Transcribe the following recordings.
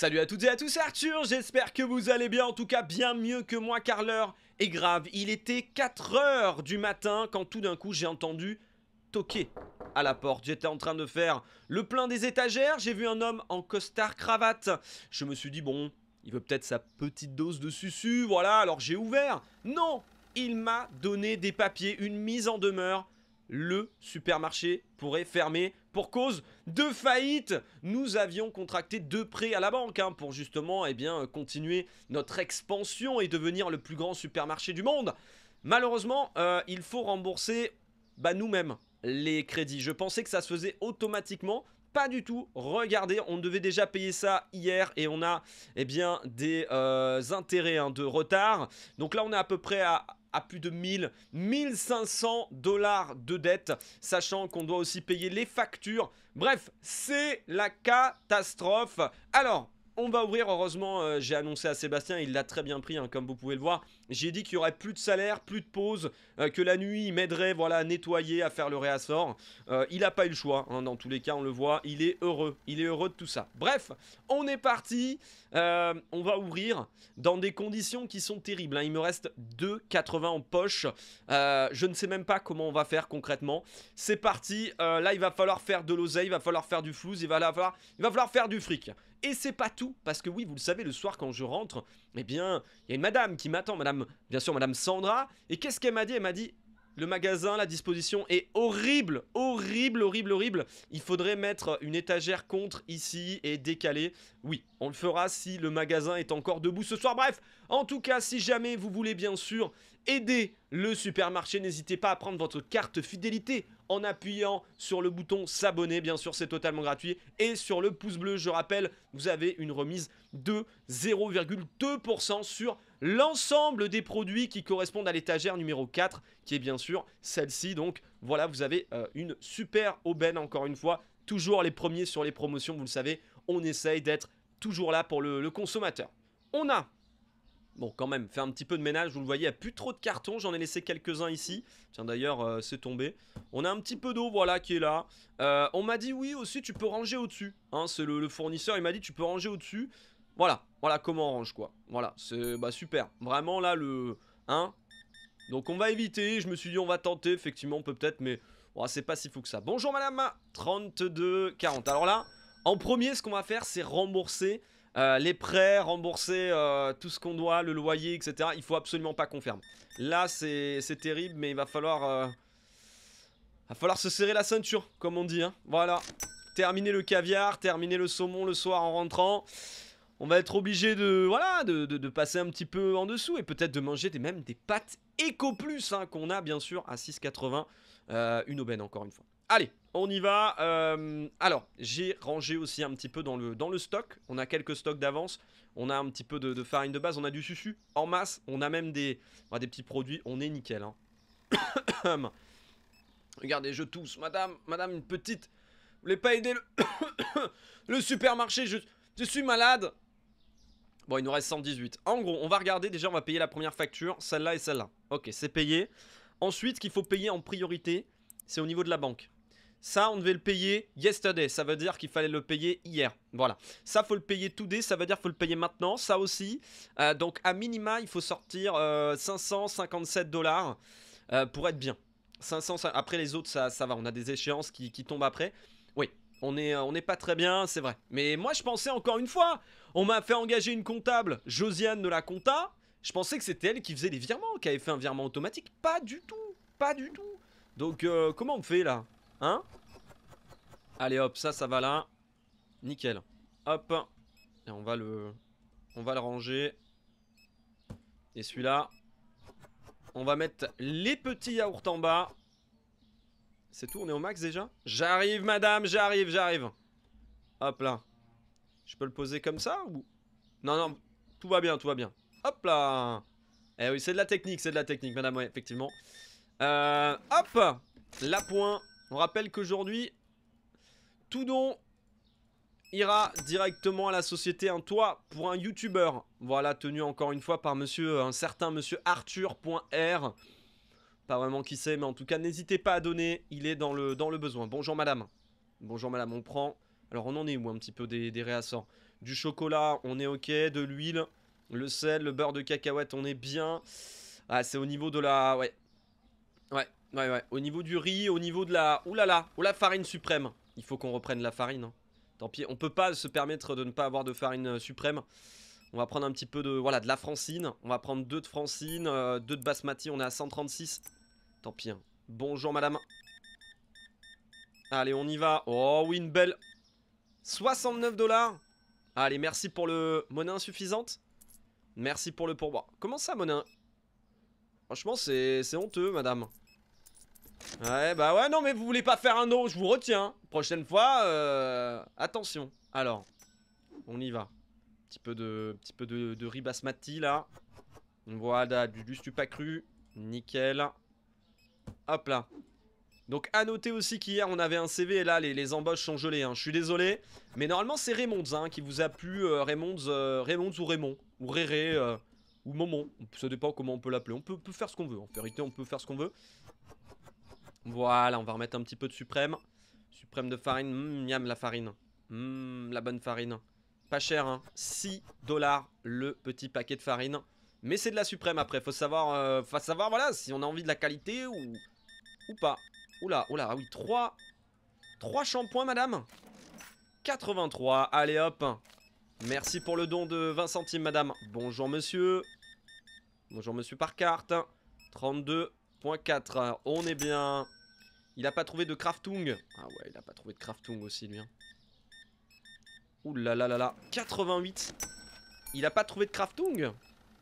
Salut à toutes et à tous, Arthur, j'espère que vous allez bien, en tout cas bien mieux que moi car l'heure est grave. Il était 4 h du matin quand tout d'un coup j'ai entendu toquer à la porte. J'étais en train de faire le plein des étagères, j'ai vu un homme en costard cravate. Je me suis dit bon, il veut peut-être sa petite dose de susu, voilà, alors j'ai ouvert. Non, il m'a donné des papiers, une mise en demeure. Le supermarché pourrait fermer pour cause de faillite. Nous avions contracté deux prêts à la banque hein, pour justement eh bien, continuer notre expansion et devenir le plus grand supermarché du monde. Malheureusement, euh, il faut rembourser bah, nous-mêmes les crédits. Je pensais que ça se faisait automatiquement. Pas du tout. Regardez, on devait déjà payer ça hier et on a eh bien, des euh, intérêts hein, de retard. Donc là, on est à peu près à à plus de 1000, 1500 dollars de dettes, sachant qu'on doit aussi payer les factures. Bref, c'est la catastrophe. Alors, on va ouvrir, heureusement, euh, j'ai annoncé à Sébastien, il l'a très bien pris, hein, comme vous pouvez le voir, j'ai dit qu'il y aurait plus de salaire, plus de pause, euh, que la nuit il m'aiderait voilà, à nettoyer, à faire le réassort. Euh, il n'a pas eu le choix, hein, dans tous les cas on le voit, il est heureux, il est heureux de tout ça. Bref, on est parti, euh, on va ouvrir dans des conditions qui sont terribles. Hein. Il me reste 2,80 en poche, je ne sais même pas comment on va faire concrètement. C'est parti, là il va falloir faire de l'oseille, il va falloir faire du flouze, il va, falloir, il va falloir faire du fric. Et c'est pas tout, parce que oui, vous le savez, le soir quand je rentre, eh bien, il y a une madame qui m'attend, madame bien sûr madame Sandra. Et qu'est-ce qu'elle m'a dit Elle m'a dit le magasin, la disposition est horrible, horrible, horrible, horrible. Il faudrait mettre une étagère contre ici et décaler. Oui, on le fera si le magasin est encore debout ce soir. Bref, en tout cas, si jamais vous voulez bien sûr aider le supermarché. N'hésitez pas à prendre votre carte fidélité en appuyant sur le bouton s'abonner, bien sûr c'est totalement gratuit, et sur le pouce bleu, je rappelle, vous avez une remise de 0,2% sur l'ensemble des produits qui correspondent à l'étagère numéro 4, qui est bien sûr celle-ci, donc voilà, vous avez euh, une super aubaine, encore une fois, toujours les premiers sur les promotions, vous le savez, on essaye d'être toujours là pour le consommateur. On a Bon, quand même, fait un petit peu de ménage. Vous le voyez, il n'y a plus trop de cartons. J'en ai laissé quelques-uns ici. Tiens, d'ailleurs, euh, c'est tombé. On a un petit peu d'eau, voilà, qui est là. Euh, on m'a dit, oui, aussi, tu peux ranger au-dessus. Hein, c'est le, fournisseur, il m'a dit, tu peux ranger au-dessus. Voilà, voilà comment on range, quoi. Voilà, c'est bah, super. Vraiment, là, le... Hein Donc, on va éviter. Je me suis dit, on va tenter. Effectivement, on peut peut-être, mais... c'est pas si fou que ça. Bonjour, madame 32, 40. Alors là... En premier, ce qu'on va faire, c'est rembourser euh, les prêts, rembourser euh, tout ce qu'on doit, le loyer, etc. Il faut absolument pas qu'on ferme. Là, c'est terrible, mais il va falloir... Euh, va falloir se serrer la ceinture, comme on dit. Hein. Voilà. Terminer le caviar, terminer le saumon le soir en rentrant. On va être obligé de, voilà, de, passer un petit peu en dessous et peut-être de manger des, même des pâtes éco plus hein, qu'on a bien sûr à 6,80. une aubaine encore une fois. Allez, on y va. Euh, alors, j'ai rangé aussi un petit peu dans le, dans le stock. On a quelques stocks d'avance. On a un petit peu de, farine de base. On a du susu en masse. On a même des, on a des petits produits. On est nickel. Hein. Regardez, je tousse. Madame, madame, une petite. Vous voulez pas aider le, supermarché je, je suis malade. Bon, il nous reste 118. En gros, on va regarder. Déjà, on va payer la première facture. Celle-là et celle-là. Ok, c'est payé. Ensuite, ce qu'il faut payer en priorité, c'est au niveau de la banque. Ça, on devait le payer yesterday. Ça veut dire qu'il fallait le payer hier. Voilà. Ça, faut le payer today. Ça veut dire qu'il faut le payer maintenant. Ça aussi. Euh, donc, à minima, il faut sortir 557 euh, dollars euh, pour être bien. 500, après les autres, ça, ça va. On a des échéances qui, qui tombent après. Oui, on n'est on est pas très bien, c'est vrai. Mais moi, je pensais encore une fois, on m'a fait engager une comptable, Josiane de la compta. Je pensais que c'était elle qui faisait les virements, qui avait fait un virement automatique. Pas du tout, pas du tout. Donc, comment on fait là Hein Allez hop, ça, ça va là. Nickel. Hop. Et on va le... On va le ranger. Et celui-là. On va mettre les petits yaourts en bas. C'est tout, on est au max déjà J'arrive madame, j'arrive, j'arrive. Hop là. Je peux le poser comme ça ou... Non, non, tout va bien, tout va bien. Hop là Eh oui, c'est de la technique, c'est de la technique, madame, effectivement. Euh, hop pointe. On rappelle qu'aujourd'hui, tout don ira directement à la société un toit pour un youtubeur. Voilà, tenu encore une fois par monsieur, euh, un certain monsieur Arthur.r. Pas vraiment qui c'est, mais en tout cas, n'hésitez pas à donner, il est dans le, dans le besoin. Bonjour madame. Bonjour madame, on prend... Alors on en est où un petit peu des, des réassorts Du chocolat, on est ok, de l'huile, le sel, le beurre de cacahuète, on est bien. Ah, c'est au niveau de la... Ouais. Ouais, Ouais, ouais. Au niveau du riz, au niveau de la... Oulala, là la farine suprême Il faut qu'on reprenne la farine. Hein. Tant pis, on peut pas se permettre de ne pas avoir de farine euh, suprême. On va prendre un petit peu de... Voilà, de la francine. On va prendre deux de francine, euh, deux de basmati. On est à 136. Tant pis. Hein. Bonjour, madame. Allez, on y va. Oh oui, une belle... 69 dollars Allez, merci pour le... Monnaie insuffisante Merci pour le pourboire. Comment ça, monnaie Franchement, c'est honteux, madame. Ouais, bah ouais, non, mais vous voulez pas faire un autre je vous retiens. Prochaine fois, euh, attention. Alors, on y va. Petit peu de, petit peu de, de riz basmati, là. Voilà, du, du pas cru. Nickel. Hop là. Donc à noter aussi qu'hier on avait un CV et là les, les embauches sont gelées, hein. je suis désolé. Mais normalement c'est Raymond hein, qui vous a plu, euh, Raymond euh, Raymonds, ou Raymond, ou Réré, ou Momon. Ça dépend comment on peut l'appeler, on peut, peut, faire ce qu'on veut, en vérité on peut faire ce qu'on veut. Voilà, on va remettre un petit peu de suprême. Suprême de farine. Mmh, miam la farine. Mmh, la bonne farine. Pas cher, hein. 6 dollars le petit paquet de farine. Mais c'est de la suprême après. Faut savoir, euh, faut savoir, voilà, si on a envie de la qualité ou, ou pas. Oula, oula, ah oui, 3, 3 shampoings, madame. 83, allez hop. Merci pour le don de 20 centimes, madame. Bonjour, monsieur. Bonjour, monsieur, par carte. 32, Point 4, euh, on est bien. Il a pas trouvé de Kraftung. Ah ouais, il a pas trouvé de Kraftung aussi, lui. Hein. Ouh là là là là. 88. Il a pas trouvé de Kraftung.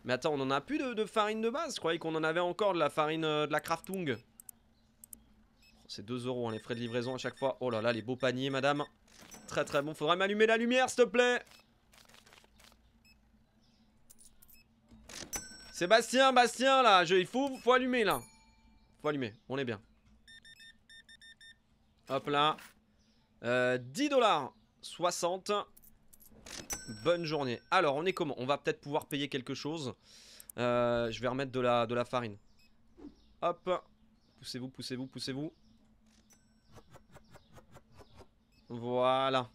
Mais attends, on en a plus de, farine de base. Je croyais qu'on en avait encore de la farine euh, de la Kraftung. Oh, c'est 2 euros, en hein, les frais de livraison à chaque fois. Oh là là, les beaux paniers, madame. Très très bon. Faudrait m'allumer la lumière, s'il te plaît. Sébastien, Bastien, là, je, il faut, faut allumer, là. Faut allumer, on est bien. Hop là. 10 euh, dollars 60. Bonne journée. Alors, on est comment On va peut-être pouvoir payer quelque chose. Euh, je vais remettre de la, de la farine. Hop. Poussez-vous, poussez-vous, poussez-vous. Voilà.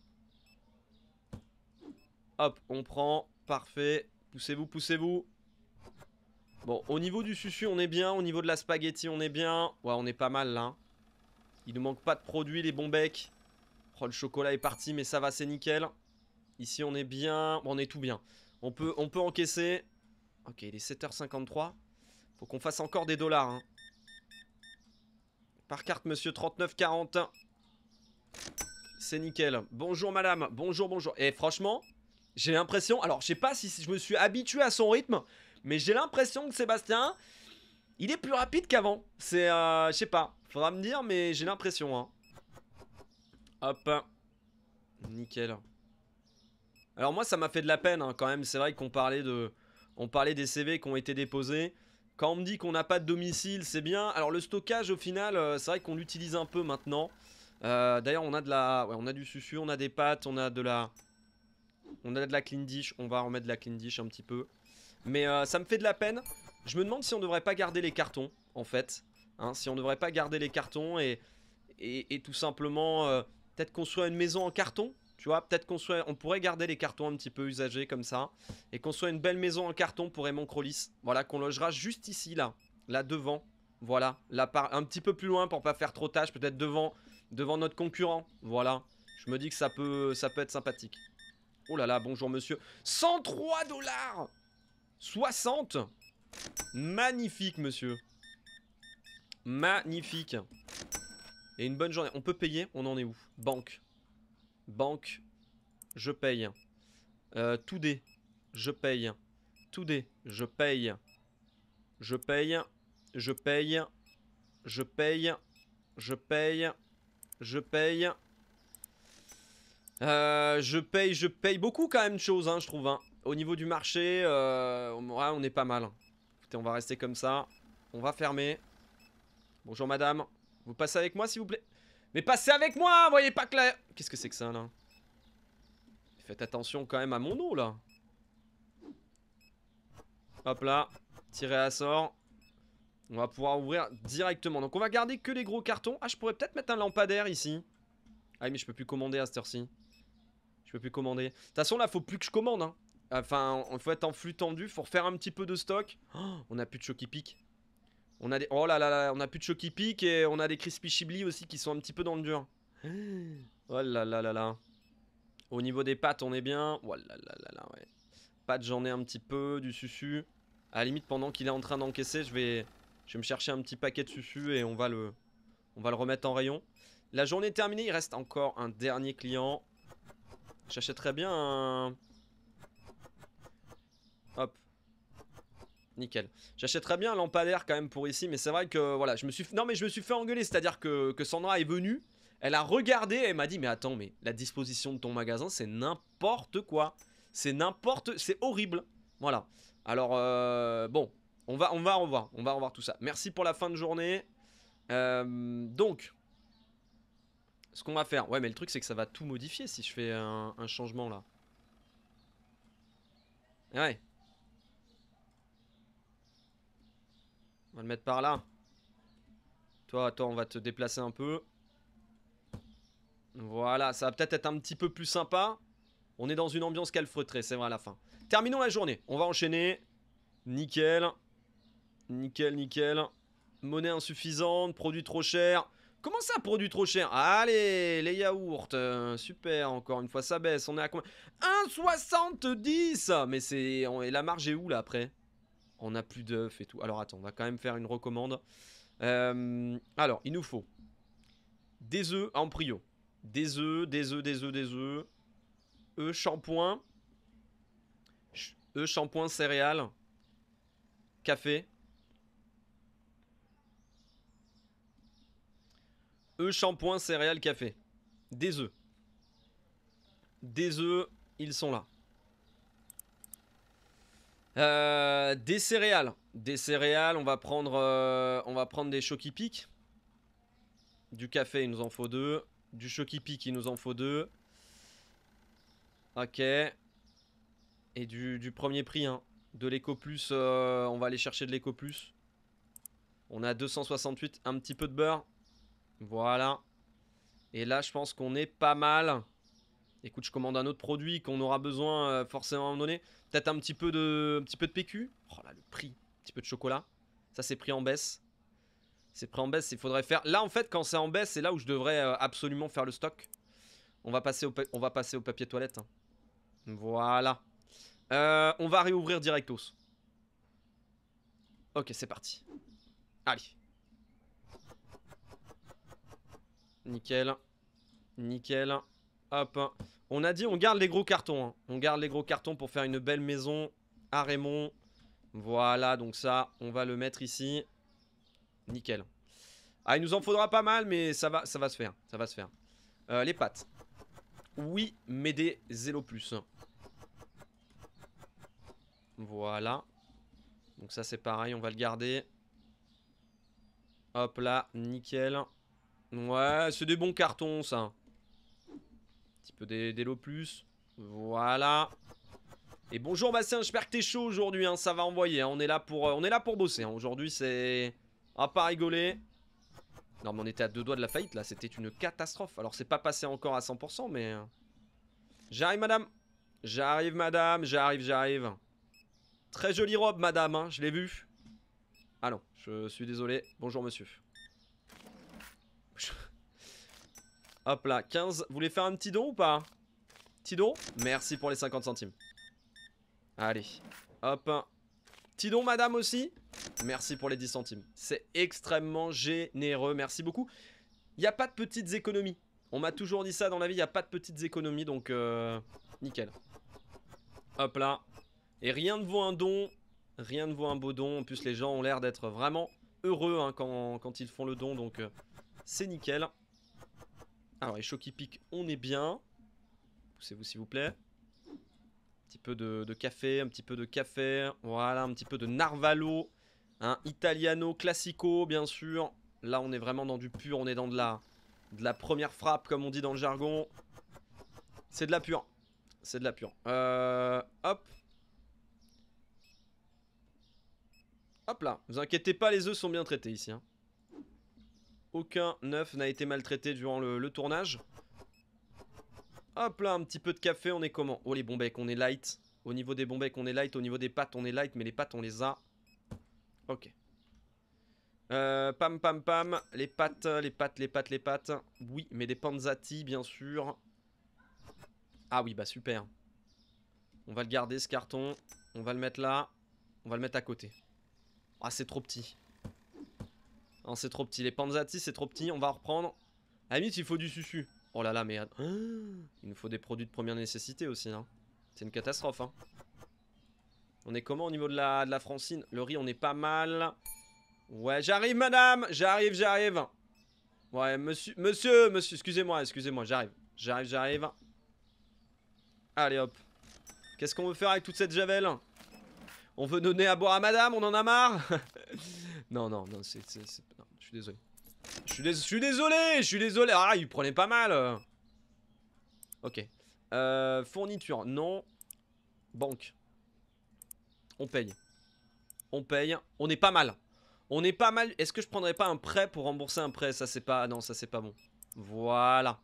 Hop, on prend. Parfait. Poussez-vous, poussez-vous. Bon, au niveau du sushi, on est bien. Au niveau de la spaghetti, on est bien. Ouais, on est pas mal, là. Il nous manque pas de produits, les bons becs. Oh, le chocolat est parti, mais ça va, c'est nickel. Ici, on est bien. Bon, on est tout bien. On peut, on peut encaisser. Ok, il est 7h53. Faut qu'on fasse encore des dollars. Hein. Par carte, monsieur, 39,40. C'est nickel. Bonjour, madame. Bonjour, bonjour. Et eh, franchement, j'ai l'impression... Alors, je sais pas si je me suis habitué à son rythme, mais j'ai l'impression que Sébastien, il est plus rapide qu'avant. C'est, euh, je sais pas, faudra me dire, mais j'ai l'impression. Hein. Hop, nickel. Alors moi, ça m'a fait de la peine hein, quand même. C'est vrai qu'on parlait de, on parlait des CV qui ont été déposés. Quand on me dit qu'on n'a pas de domicile, c'est bien. Alors le stockage, au final, euh, c'est vrai qu'on l'utilise un peu maintenant. Euh, d'ailleurs, on a de la, on a du susu, on a des pâtes, on a de la, on a de la clean dish. On va remettre de la clean dish un petit peu. Mais euh, ça me fait de la peine. Je me demande si on ne devrait pas garder les cartons, en fait. Hein, si on ne devrait pas garder les cartons et, et, tout simplement euh, peut-être construire une maison en carton. Tu vois, peut-être qu'on soit, on pourrait garder les cartons un petit peu usagés comme ça. Et qu'on soit une belle maison en carton pour Raymond Crolis. Voilà, qu'on logera juste ici, là. Là devant. Voilà, là un petit peu plus loin pour pas faire trop tâche. Peut-être devant, devant notre concurrent. Voilà. Je me dis que ça peut, ça peut être sympathique. Oh là là, bonjour monsieur. 103 dollars 60 Magnifique, monsieur. Magnifique. Et une bonne journée. On peut payer On en est où Banque. Banque. Je paye. Euh, tout dé. Je paye. Tout dé. Je paye. Je paye. Je paye. Je paye. Je paye. Je paye. Euh, je paye. Je paye beaucoup quand même de choses, hein, je trouve. Hein. Au niveau du marché, euh, on est pas mal. Écoutez, on va rester comme ça. On va fermer. Bonjour madame. Vous passez avec moi s'il vous plaît Mais passez avec moi vous Voyez pas que Qu'est-ce que c'est que ça là Faites attention quand même à mon eau là. Hop là. Tirer à sort. On va pouvoir ouvrir directement. Donc on va garder que les gros cartons. Ah, je pourrais peut-être mettre un lampadaire ici. Ah mais je peux plus commander à cette heure-ci. Je peux plus commander. De toute façon là, faut plus que je commande. Hein. Enfin, il faut être en flux tendu, faut refaire un petit peu de stock. Oh, on a plus de choc qui On a des... Oh là là là, on a plus de Choki et on a des crispy chibli aussi qui sont un petit peu dans le dur. Oh là là là là. Au niveau des pâtes, on est bien. Oh là là là là, ouais. Pâtes, j'en ai un petit peu, du susu. À la limite, pendant qu'il est en train d'encaisser, je vais... je vais me chercher un petit paquet de susu et on va le, on va le remettre en rayon. La journée est terminée, il reste encore un dernier client. J'achèterais bien un... Hop. Nickel. J'achèterais bien un lampadaire quand même pour ici, mais c'est vrai que voilà, je me suis non mais je me suis fait engueuler, c'est-à-dire que, Sandra est venue, elle a regardé, et elle m'a dit mais attends mais la disposition de ton magasin c'est n'importe quoi, c'est n'importe, c'est horrible, voilà. Alors euh, bon, on va on va revoir, on va revoir tout ça. Merci pour la fin de journée. Euh, donc ce qu'on va faire, ouais mais le truc c'est que ça va tout modifier si je fais un changement là. Ouais. On va le mettre par là. Toi, toi, on va te déplacer un peu. Voilà, ça va peut-être être un petit peu plus sympa. On est dans une ambiance calfeutrée, c'est vrai à la fin. Terminons la journée. On va enchaîner. Nickel. Nickel, nickel. Monnaie insuffisante, produit trop cher. Comment ça, produit trop cher Allez, les yaourts. Euh, super, encore une fois, ça baisse. On est à combien 1,70 Mais c'est... Et la marge est où, là, après on n'a plus d'œufs et tout. Alors attends, on va quand même faire une recommande. Euh, alors, il nous faut des œufs en prio. Des œufs, des œufs, des œufs, des œufs. œufs shampoing. œufs shampoing céréales. Café. œufs shampoing céréales café. Des œufs. Des œufs, ils sont là. Euh, des céréales. Des céréales, on va prendre, euh, on va prendre des Du café, il nous en faut deux. Du Peak il nous en faut deux. Ok. Et du, premier prix, hein. De l'éco plus, euh, on va aller chercher de l'éco plus. On a 268, un petit peu de beurre. Voilà. Et là, je pense qu'on est pas mal. Écoute, je commande un autre produit qu'on aura besoin forcément à un moment donné. Peut-être un petit peu de petit peu de PQ. Oh là, le prix. Un petit peu de chocolat. Ça, c'est pris en baisse. C'est pris en baisse, il faudrait faire... Là, en fait, quand c'est en baisse, c'est là où je devrais euh, absolument faire le stock. On va passer au, on va passer au papier toilette. Hein. Voilà. Euh, on va réouvrir directos. Ok, c'est parti. Allez. Nickel. Nickel. Hop. Hein. On a dit on garde les gros cartons. Hein. On garde les gros cartons pour faire une belle maison à Raymond. Voilà, donc ça, on va le mettre ici. Nickel. Ah, il nous en faudra pas mal, mais ça va, ça va se faire. Ça va se faire. Euh, les pattes. Oui, mais des zélo Voilà. Donc ça, c'est pareil, on va le garder. Hop là, nickel. Ouais, c'est des bons cartons, ça petit peu lots plus. Voilà. Et bonjour Bastien, j'espère que t'es chaud aujourd'hui, hein, ça va envoyer. Hein. on, est là pour, euh, on est là pour bosser. Hein. aujourd'hui, c'est... À ah, pas rigoler. Non, mais on était à deux doigts de la faillite, là. C'était une catastrophe. Alors, c'est pas passé encore à 100%, mais... Euh, j'arrive, madame. J'arrive, madame. J'arrive, j'arrive. Très jolie robe, madame. Je l'ai vue. Ah non, je suis désolé. Bonjour, monsieur. Hop là, 15. Vous voulez faire un petit don ou pas Petit don Merci pour les 50 centimes. Allez, hop. Petit don, madame, aussi Merci pour les 10 centimes. C'est extrêmement généreux, merci beaucoup. Il n'y a pas de petites économies. On m'a toujours dit ça dans la vie, il n'y a pas de petites économies, donc euh, nickel. Hop là. Et rien ne vaut un don, rien ne vaut un beau don. En plus, les gens ont l'air d'être vraiment heureux hein, quand, ils font le don, donc euh, c'est nickel. Alors, les chocs on est bien. Poussez-vous, s'il vous plaît. Un petit peu de, café, un petit peu de café. Voilà, un petit peu de narvalo. un hein, italiano, classico, bien sûr. Là, on est vraiment dans du pur. On est dans de la, première frappe, comme on dit dans le jargon. C'est de la pure. C'est de la pure. Euh, hop. Hop là. Vous inquiétez pas, les œufs sont bien traités ici. Hein. Aucun neuf n'a été maltraité durant le, tournage. Hop là, un petit peu de café, on est comment Oh les bombes, on est light. Au niveau des bombes, on est light. Au niveau des pattes on est light. Mais les pattes on les a. Ok. Euh, pam pam pam. Les pattes, les pattes, les pattes les pattes. Oui, mais des panzati, bien sûr. Ah oui, bah super. On va le garder, ce carton. On va le mettre là. On va le mettre à côté. Ah, c'est trop petit. Non, hein, c'est trop petit. Les Panzati, c'est trop petit. On va reprendre. À il faut du susu. Oh là là, mais... Ah, il nous faut des produits de première nécessité aussi. Hein. C'est une catastrophe. Hein. On est comment au niveau de la, de la Francine Le riz, on est pas mal. Ouais, j'arrive, madame J'arrive, j'arrive Ouais, monsieur, monsieur, monsieur, excusez-moi, excusez-moi, j'arrive. J'arrive, j'arrive. Allez, hop. Qu'est-ce qu'on veut faire avec toute cette javel On veut donner à boire à madame, on en a marre Non, non, non, c'est... Je suis désolé. Je suis, désolé, je suis désolé. Ah, il prenait pas mal. Ok. Euh, fourniture, non. Banque. On paye. On paye. On est pas mal. On est pas mal. Est-ce que je prendrais pas un prêt pour rembourser un prêt Ça, c'est pas... Non, ça, c'est pas bon. Voilà.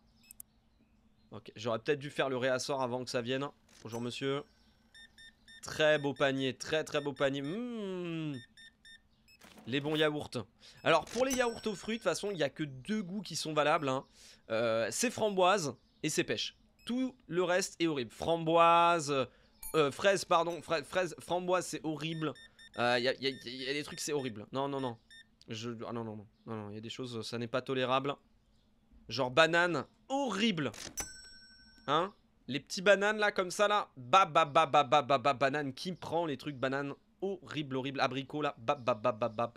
Ok, j'aurais peut-être dû faire le réassort avant que ça vienne. Bonjour, monsieur. Très beau panier. Très, très beau panier. Mmh. Les bons yaourts. Alors, pour les yaourts aux fruits, de toute façon, il y a que deux goûts qui sont valables. Hein. Euh, c'est framboise et c'est pêche. Tout le reste est horrible. Framboise, euh, euh, fraise, pardon, fraise, framboise, c'est horrible. Il y, a, des trucs, c'est horrible. Non, non, non. Ah non, non, non. il y a des choses, ça n'est pas tolérable. Genre banane, horrible. Hein Les petits bananes, là, comme ça, là. Bah, bah, bah, bah, bah, bah, banane. Qui prend les trucs bananes horrible, horrible. Abricot là, bab, bab, bab, bab, bab.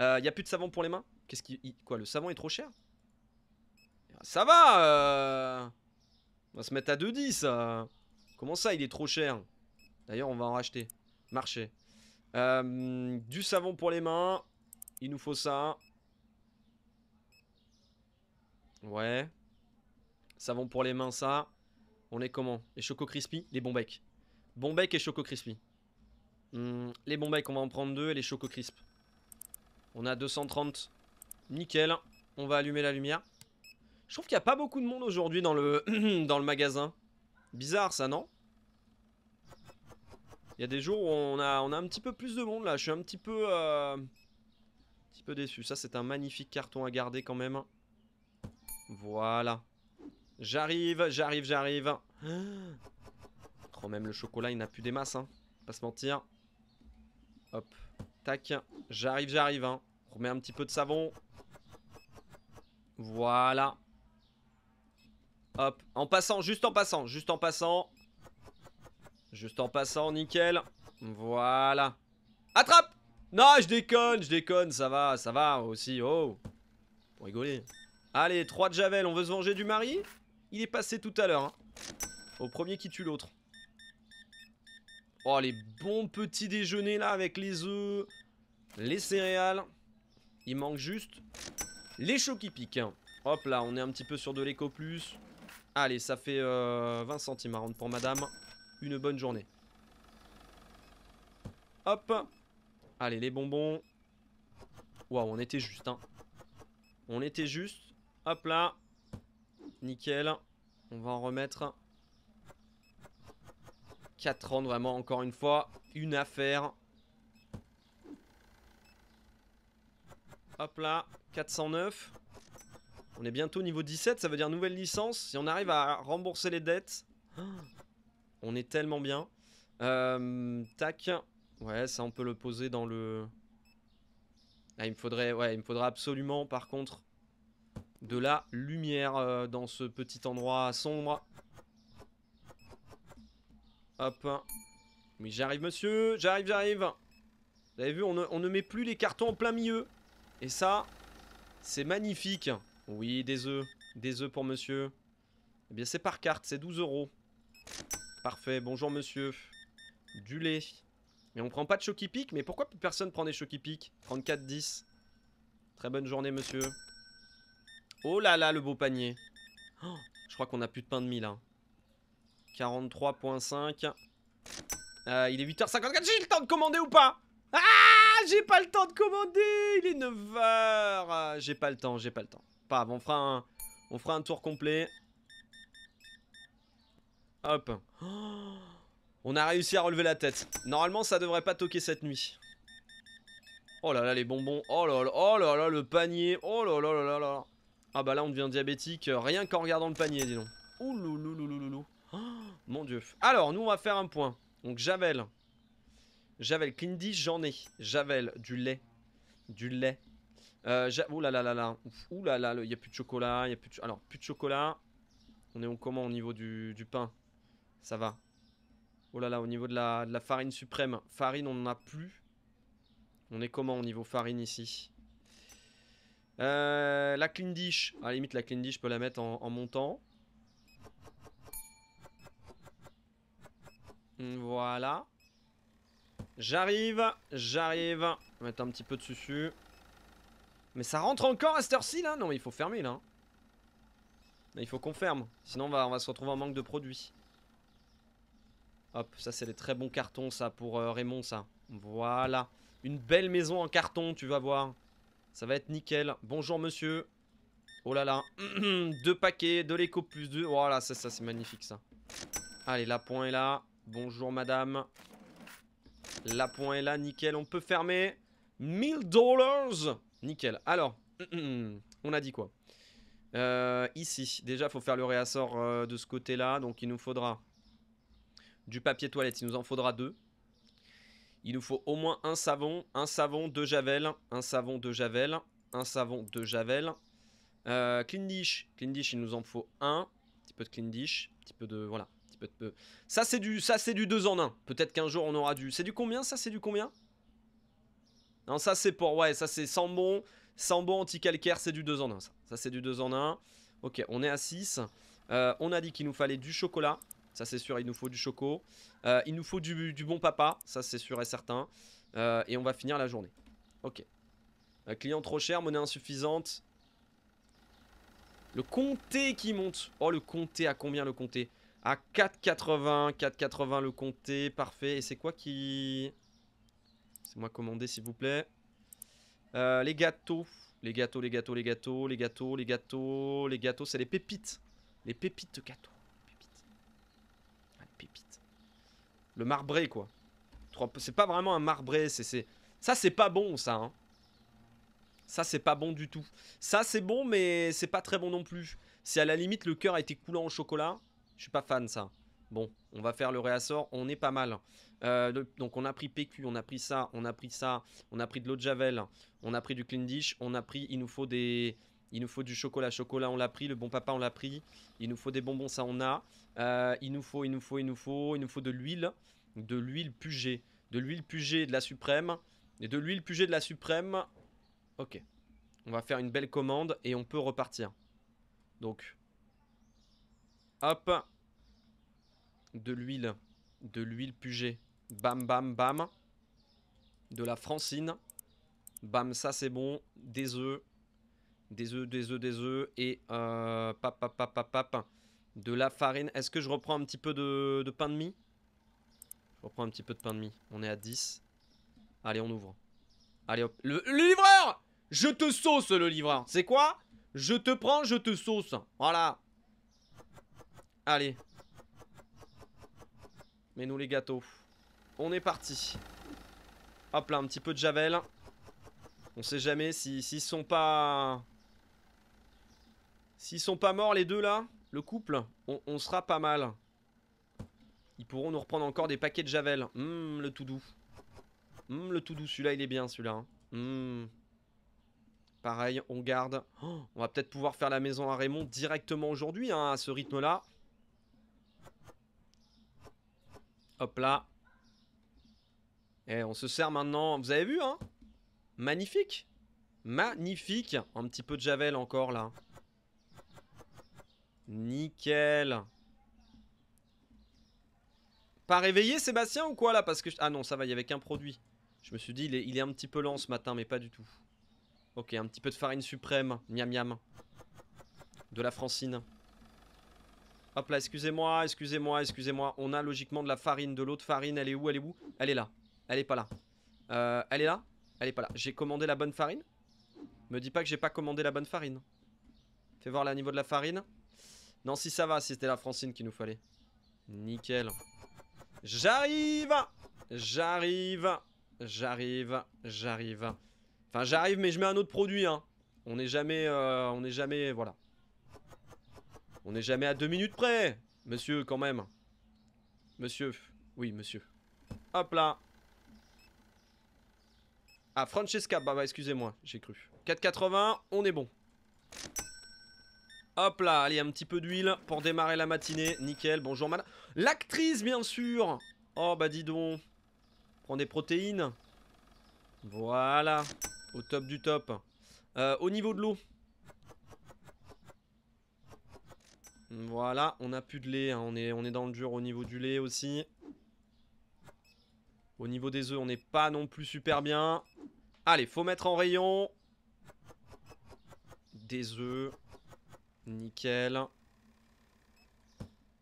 Euh, a plus de savon pour les mains Qu'est-ce qui. Quoi, le savon est trop cher Ça va euh. On va se mettre à 2,10. Euh... Comment ça, il est trop cher D'ailleurs, on va en racheter. Marché. Euh, du savon pour les mains. Il nous faut ça. Ouais. Savon pour les mains, ça. On est comment Les Choco Crispy Les bons becs. Bon bec et Choco Crispy. Hmm, les bombes on va en prendre deux et les choco crisp. On a 230. Nickel. On va allumer la lumière. Je trouve qu'il n'y a pas beaucoup de monde aujourd'hui dans le, dans le magasin. Bizarre ça, non Il y a des jours où on a, on a un petit peu plus de monde là. Je suis un petit peu, euh, petit peu déçu. Ça, c'est un magnifique carton à garder quand même. Voilà. J'arrive, j'arrive, j'arrive. Quand même le chocolat, il n'a plus des masses. Hein. Pas se mentir. Hop. Tac. J'arrive, j'arrive. Hein. On remet un petit peu de savon. Voilà. Hop. En passant, juste en passant, juste en passant. Juste en passant, nickel. Voilà. Attrape Non, je déconne, je déconne, ça va, ça va aussi. Oh Pour rigoler. Allez, 3 de Javel, on veut se venger du mari Il est passé tout à l'heure. Hein. Au premier qui tue l'autre. Oh, les bons petits déjeuners là avec les œufs, les céréales. Il manque juste les chocs qui piquent. Hop là, on est un petit peu sur de l'éco plus. Allez, ça fait 20 euh, centimes à rendre pour madame. Une bonne journée. Hop. Allez, les bonbons. Waouh, on était juste, hein. On était juste. Hop là. Nickel. On va en remettre. 430, vraiment, encore une fois, une affaire. Hop là, 409. On est bientôt au niveau 17, ça veut dire nouvelle licence. Si on arrive à rembourser les dettes, on est tellement bien. Euh, tac. Ouais, ça on peut le poser dans le... Ah, il me faudrait, ouais, il me faudra absolument par contre de la lumière euh, dans ce petit endroit sombre. Hop. oui j'arrive, monsieur. J'arrive, j'arrive. Vous avez vu, on ne, met plus les cartons en plein milieu. Et ça, c'est magnifique. Oui, des œufs. Des œufs pour monsieur. Eh bien, c'est par carte. C'est 12 euros. Parfait. Bonjour, monsieur. Du lait. Mais on prend pas de Choki Mais pourquoi personne prend des shocky 34-10. Très bonne journée, monsieur. Oh là là, le beau panier. Oh, je crois qu'on a plus de pain de mie, là. 43.5. Euh, il est 8h54. J'ai le temps de commander ou pas Ah J'ai pas le temps de commander Il est 9h ah, J'ai pas le temps, j'ai pas le temps. Pas, on fera un, on fera un tour complet. Hop. Oh, on a réussi à relever la tête. Normalement, ça devrait pas toquer cette nuit. Oh là là, les bonbons. Oh là là, oh là là, le panier. Oh là là là là là. Ah bah là, on devient diabétique euh, rien qu'en regardant le panier, dis donc. Ouh mon dieu. Alors, nous, on va faire un point. Donc, Javel. Javel, dish, j'en ai. Javel, du lait. Du lait. Ouh oh là là là là. Ouh là là, il n'y a plus de chocolat. Y plus Alors, plus de chocolat. On est comment au niveau du, pain Ça va. Oh là là, au niveau de la, farine suprême. Farine, on n'en a plus. On est comment au niveau farine ici euh, La clean dish. À limite, la clean dish, je peux la mettre en montant. Mm, voilà. J'arrive, j'arrive. On va mettre un petit peu de susu. Mais ça rentre encore à cette heure-ci là Non, il faut fermer là. il faut qu'on ferme. Sinon, on va, se retrouver en manque de produits. Hop, ça c'est des très bons cartons ça pour euh, Raymond ça. Voilà. Une belle maison en carton, tu vas voir. Ça va être nickel. Bonjour monsieur. Oh là là. deux paquets, de l'éco plus deux. Voilà, ça, ça c'est magnifique ça. Allez, la point est là. Bonjour madame. La est là, nickel, on peut fermer. 1000 dollars Nickel. Alors, on a dit quoi euh, Ici, déjà, il faut faire le réassort euh, de ce côté-là. Donc, il nous faudra du papier toilette. Il nous en faudra deux. Il nous faut au moins un savon, un savon, de javel, un savon, de javel, un savon, de javel. Euh, clean dish. Clean dish, il nous en faut un. Un petit peu de clean dish, un petit peu de... Voilà. Ça c'est du ça c'est du 2 en 1. Peut-être qu'un jour on aura du C'est du combien ça c'est du combien Non, ça c'est pour ouais, ça c'est sans bon Sans bon anti-calcaire, c'est du 2 en 1 ça. c'est du 2 en 1. OK, on est à 6. Euh, on a dit qu'il nous fallait du chocolat. Ça c'est sûr, il nous faut du choco. Euh, il nous faut du, bon papa, ça c'est sûr et certain. Euh, et on va finir la journée. Ok. Un client trop cher, monnaie insuffisante. Le comté qui monte. Oh, le comté, à combien le comté à 4,80. 4,80 le comté, parfait. Et c'est quoi qui... C'est moi commander s'il vous plaît. Euh, les gâteaux. Les gâteaux, les gâteaux, les gâteaux, les gâteaux, les gâteaux, les gâteaux, c'est les pépites. Les pépites de gâteaux. Pépites. Ah, pépites. Le marbré, quoi. C'est pas vraiment un marbré, c'est... Ça, c'est pas bon, ça, hein. Ça, c'est pas bon du tout. Ça, c'est bon, mais c'est pas très bon non plus. C'est à la limite, le cœur a été coulant au chocolat, je suis pas fan, ça. Bon, on va faire le réassort, on est pas mal. Euh, donc on a pris PQ, on a pris ça, on a pris ça, on a pris de l'eau de Javel, on a pris du clean dish, on a pris, il nous faut des... Il nous faut du chocolat, chocolat on l'a pris, le bon papa on l'a pris, il nous faut des bonbons, ça on a, euh, il nous faut, il nous faut, il nous faut, il nous faut de l'huile, de l'huile Puget, de l'huile Puget de la suprême, et de l'huile Puget de la suprême, ok, on va faire une belle commande et on peut repartir. Donc Hop. De l'huile. De l'huile Puget. Bam, bam, bam. De la francine. Bam, ça c'est bon. Des œufs. Des œufs, des œufs, des œufs. Et euh, pap, pap, De la farine. Est-ce que je reprends un petit peu de, pain de mie Je reprends un petit peu de pain de mie. On est à 10. Allez, on ouvre. Allez hop. le livreur Je te sauce le livreur. C'est quoi Je te prends, je te sauce. Voilà. Allez. Mets-nous les gâteaux. On est parti. Hop là, un petit peu de javel. On sait jamais s'ils sont pas... S'ils sont pas morts les deux là, le couple, on, sera pas mal. Ils pourront nous reprendre encore des paquets de javel. Hum, le tout doux. Hum, le tout doux, celui-là il est bien celui-là. Hein. Hum. Pareil, on garde. Oh, on va peut-être pouvoir faire la maison à Raymond directement aujourd'hui hein, à ce rythme-là. Hop là. Et on se sert maintenant. Vous avez vu, hein Magnifique. Magnifique. Un petit peu de javel encore, là. Nickel. Pas réveillé, Sébastien, ou quoi, là Parce que... Ah non, ça va, il n'y avait qu'un produit. Je me suis dit, il il est un petit peu lent ce matin, mais pas du tout. Ok, un petit peu de farine suprême. Miam, miam. De la francine. Hop là, excusez-moi, excusez-moi, excusez-moi. On a logiquement de la farine, de l'autre farine. Elle est où Elle est où Elle est là. Elle est pas là. Euh, elle est là Elle est pas là. J'ai commandé la bonne farine Me dis pas que j'ai pas commandé la bonne farine. Fais voir là niveau de la farine. Non, si ça va, si c'était la Francine qu'il nous fallait. Nickel. J'arrive J'arrive J'arrive, j'arrive. Enfin, j'arrive, mais je mets un autre produit. Hein. On n'est jamais, euh, on n'est jamais, voilà. On n'est jamais à deux minutes près Monsieur, quand même. Monsieur. Oui, monsieur. Hop là Ah, Francesca, bah, bah excusez-moi, j'ai cru. 4,80, on est bon. Hop là, allez, un petit peu d'huile pour démarrer la matinée. Nickel, bonjour madame. L'actrice, bien sûr Oh, bah dis donc. Prends des protéines. Voilà, au top du top. Euh, au niveau de l'eau, Voilà, on a plus de lait, hein. on, est, on est dans le dur au niveau du lait aussi. Au niveau des œufs, on n'est pas non plus super bien. Allez, faut mettre en rayon. Des œufs. Nickel. Un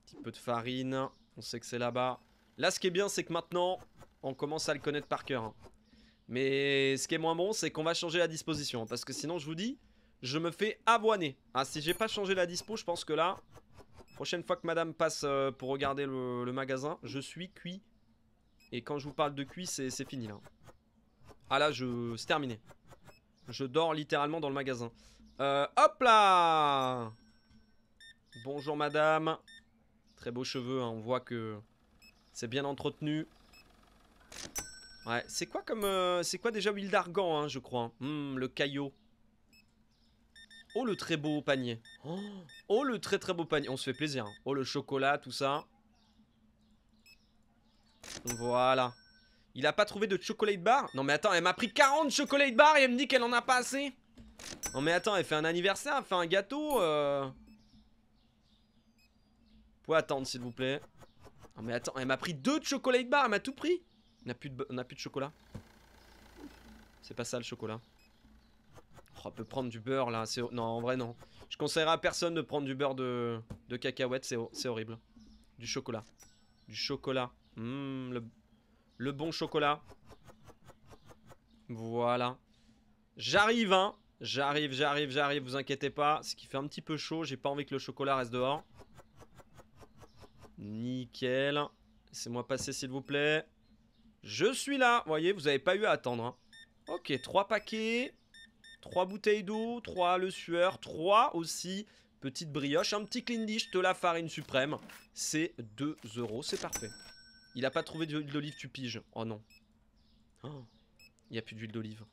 Petit peu de farine. On sait que c'est là-bas. Là, ce qui est bien, c'est que maintenant, on commence à le connaître par cœur. Hein. Mais ce qui est moins bon, c'est qu'on va changer la disposition. Hein, parce que sinon, je vous dis, je me fais avoiner. Ah, si j'ai pas changé la dispo, je pense que là, Prochaine fois que madame passe euh, pour regarder le, magasin, je suis cuit. Et quand je vous parle de cuit, c'est fini là. Ah là, je... c'est terminé. Je dors littéralement dans le magasin. Euh, hop là Bonjour madame. Très beaux cheveux, hein. on voit que c'est bien entretenu. Ouais, c'est quoi comme... Euh, c'est quoi déjà huile d'argan, hein, je crois. Hein. Hmm, le caillot. Oh, le très beau panier. Oh, le très très beau panier. On se fait plaisir. Hein. Oh, le chocolat, tout ça. Voilà. Il a pas trouvé de chocolate bar Non mais attends, elle m'a pris 40 chocolate bar et elle me dit qu'elle en a pas assez Non mais attends, elle fait un anniversaire, elle fait un gâteau euh. pour attendre s'il vous plaît Non mais attends, elle m'a pris deux de chocolate bar, elle m'a tout pris on on a plus de chocolat C'est pas ça le chocolat on oh, peut prendre du beurre là, c'est... Non, en vrai non. Je conseillerais à personne de prendre du beurre de, de cacahuète, c'est horrible. Du chocolat. Du chocolat. Mmh, le... bon chocolat. Voilà. J'arrive, hein. J'arrive, j'arrive, j'arrive, vous inquiétez pas. Ce qui fait un petit peu chaud, j'ai pas envie que le chocolat reste dehors. Nickel. Laissez-moi passer, s'il vous plaît. Je suis là. Vous voyez, vous avez pas eu à attendre. Hein. Ok, trois paquets. 3 bouteilles d'eau, 3 le sueur, 3 aussi petite brioche, un petit clean dish de la farine suprême. C'est 2 euros, c'est parfait. Il a pas trouvé d'huile d'olive, tu piges. Oh non. Oh, il n'y a plus d'huile d'olive.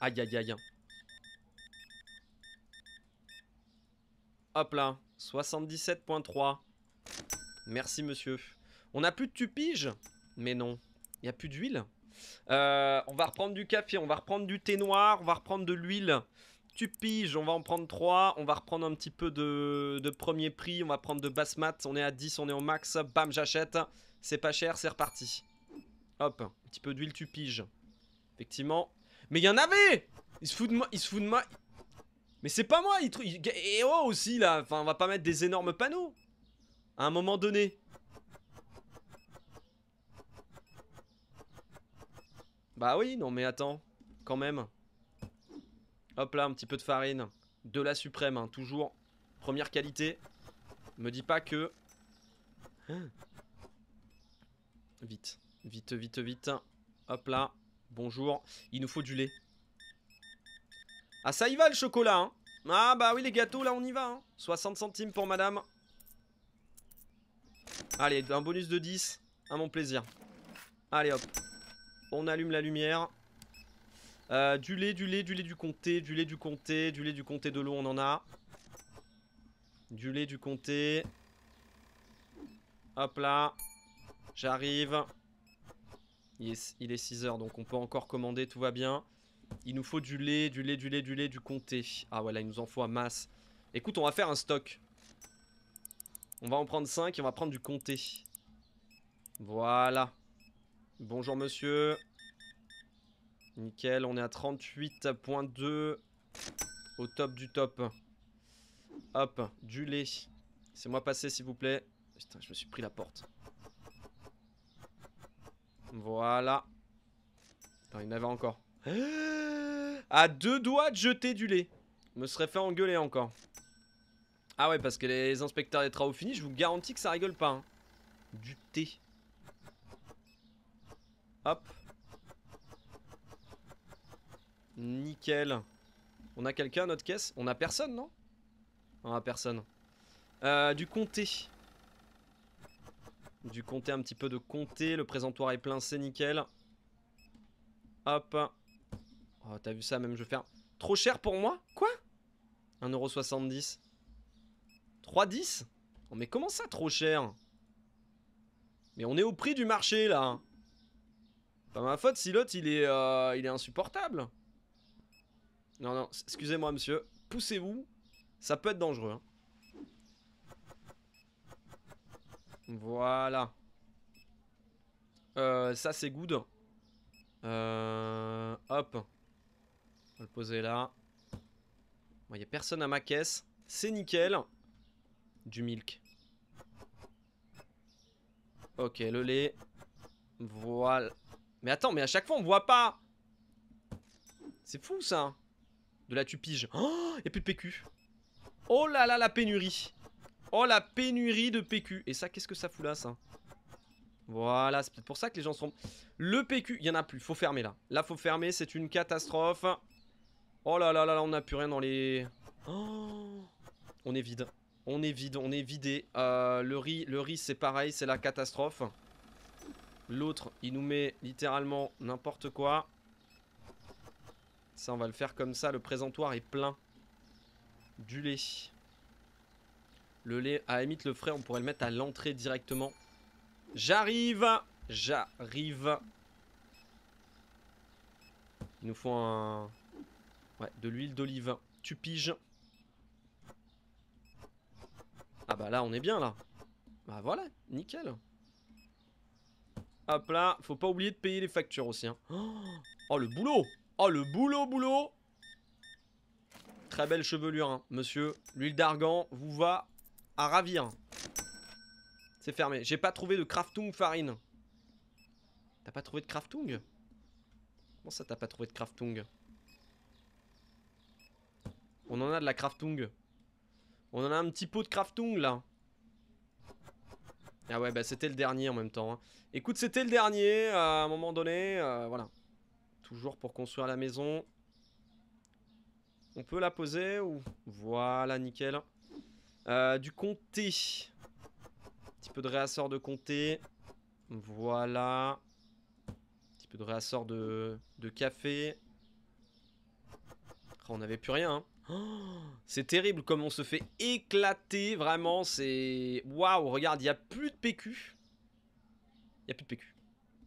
Aïe aïe aïe. Hop là, 77.3. Merci monsieur. On n'a plus de tupige, Mais non, il n'y a plus d'huile euh, on va reprendre du café, on va reprendre du thé noir, on va reprendre de l'huile. Tu piges, on va en prendre 3. On va reprendre un petit peu de, premier prix. On va prendre de basse mat. On est à 10, on est au max. Bam, j'achète. C'est pas cher, c'est reparti. Hop, un petit peu d'huile, tu piges. Effectivement. Mais il y en avait Il se fout de moi, il se fout de moi. Mais c'est pas moi, il, Et oh aussi là, enfin on va pas mettre des énormes panneaux. À un moment donné. Bah oui, non mais attends, quand même. Hop là, un petit peu de farine. De la suprême, hein, toujours. Première qualité. Me dis pas que... Ah. Vite, vite, vite, vite. Hop là, bonjour. Il nous faut du lait. Ah ça y va le chocolat, hein. Ah bah oui les gâteaux, là on y va, 60 hein. centimes pour madame. Allez, un bonus de 10, à mon plaisir. Allez hop, on allume la lumière. Euh, du lait, du lait, du lait du comté, du lait du comté, du lait du comté de l'eau, on en a. Du lait du comté. Hop là. J'arrive. Il est, 6h, donc on peut encore commander, tout va bien. Il nous faut du lait, du lait, du lait, du lait, du comté. Ah voilà, il nous en faut à masse. Écoute, on va faire un stock. On va en prendre 5 et on va prendre du comté. Voilà. Bonjour monsieur. Nickel, on est à 38.2. Au top du top. Hop, du lait. Laissez-moi passer s'il vous plaît. Putain, je me suis pris la porte. Voilà. il y en avait encore. À deux doigts de jeter du lait. Me serait fait engueuler encore. Ah ouais, parce que les inspecteurs des travaux finis, je vous garantis que ça rigole pas. Hein. Du thé. Hop. Nickel. On a quelqu'un à notre caisse On a personne, non On a personne. Euh, du comté. Du comté, un petit peu de comté. Le présentoir est plein, c'est nickel. Hop. Oh, t'as vu ça, même je vais faire... Trop cher pour moi Quoi 1,70€. 3,10€ mais comment ça, trop cher Mais on est au prix du marché, là hein. Pas ma faute si l'autre il est euh, il est insupportable. Non non, excusez-moi monsieur, poussez-vous, ça peut être dangereux. Hein. Voilà. Euh, ça c'est good. Euh, hop. On le poser là. Il n'y a personne à ma caisse. C'est nickel. Du milk. Ok, le lait. Voilà. Mais attends, mais à chaque fois on voit pas C'est fou ça De la tupige et Oh, y'a plus de PQ. Oh là là la pénurie Oh la pénurie de PQ Et ça qu'est-ce que ça fout là ça Voilà c'est peut-être pour ça que les gens sont... Le PQ, il y en a plus, faut fermer là Là faut fermer, c'est une catastrophe Oh là là là on n'a plus rien dans les... Oh, on est vide on est vide, on est vidé euh, Le riz, le riz c'est pareil, c'est la catastrophe L'autre, il nous met littéralement n'importe quoi. Ça, on va le faire comme ça. Le présentoir est plein du lait. Le lait, à la le frais, on pourrait le mettre à l'entrée directement. J'arrive J'arrive Il nous faut un... Ouais, de l'huile d'olive. Tu piges. Ah bah là, on est bien, là. Bah voilà, nickel. Hop là, faut pas oublier de payer les factures aussi. Hein. Oh, le boulot Oh, le boulot, boulot Très belle chevelure, hein, monsieur. L'huile d'argan vous va à ravir. C'est fermé. J'ai pas trouvé de craftung farine. T'as pas trouvé de craftung Comment ça t'as pas trouvé de craftung On en a de la craftung. On en a un petit pot de craftung là. Ah ouais, bah c'était le dernier en même temps. Hein. Écoute, c'était le dernier euh, à un moment donné. Euh, voilà. Toujours pour construire la maison. On peut la poser ou... Voilà, nickel. Euh, du comté. Un petit peu de réassort de comté. Voilà. Un petit peu de réassort de, de café. Oh, on n'avait plus rien. Hein. C'est terrible comme on se fait éclater, vraiment, c'est... Waouh, regarde, il n'y a plus de PQ. Il n'y a plus de PQ.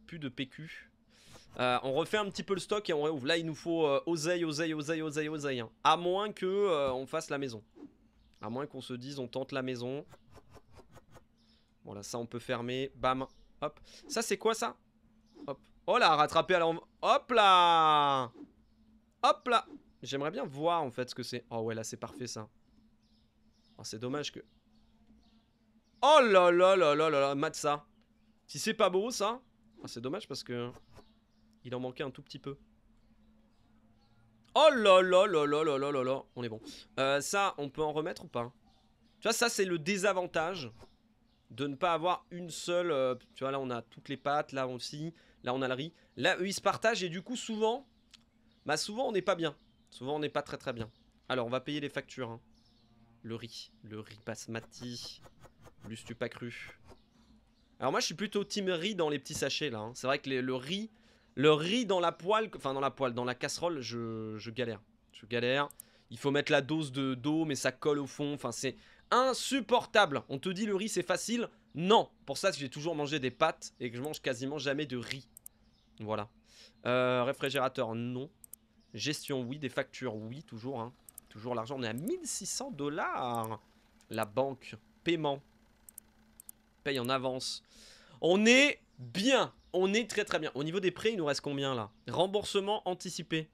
Plus de PQ. on refait un petit peu le stock et on réouvre. Là, il nous faut oseille, oseille, oseille, oseille, oseille. À moins qu'on fasse la maison. À moins qu'on se dise, on tente la maison. Voilà, ça, on peut fermer. Bam. Hop. Ça, c'est quoi, ça Hop. Oh là, rattraper à l'envers. Hop là Hop là J'aimerais bien voir en fait ce que c'est. Oh ouais, là c'est parfait ça. c'est dommage que... Oh là là là là là là, ça. Si c'est pas beau ça... c'est dommage parce que... Il en manquait un tout petit peu. Oh là là là là là là là là. On est bon. ça, on peut en remettre ou pas Tu vois, ça c'est le désavantage de ne pas avoir une seule... tu vois, là on a toutes les pâtes là aussi, là on a le riz. Là, eux, ils se partagent et du coup, souvent... Bah souvent, on n'est pas bien. Souvent, on n'est pas très très bien. Alors, on va payer les factures. Hein. Le riz. Le riz basmati. tu pas cru. Alors moi, je suis plutôt team riz dans les petits sachets, là. Hein. C'est vrai que le riz... Le riz dans la poêle... Enfin, dans la poêle, dans la casserole, je, je galère. Je galère. Il faut mettre la dose de d'eau, mais ça colle au fond. Enfin, c'est insupportable. On te dit le riz, c'est facile. Non. Pour ça, j'ai toujours mangé des pâtes et que je mange quasiment jamais de riz. Voilà. Euh, réfrigérateur, non. Gestion, oui. Des factures, oui. Toujours, hein. Toujours l'argent. On est à 1600 dollars. La banque. Paiement. Paye en avance. On est bien. On est très très bien. Au niveau des prêts, il nous reste combien là Remboursement anticipé.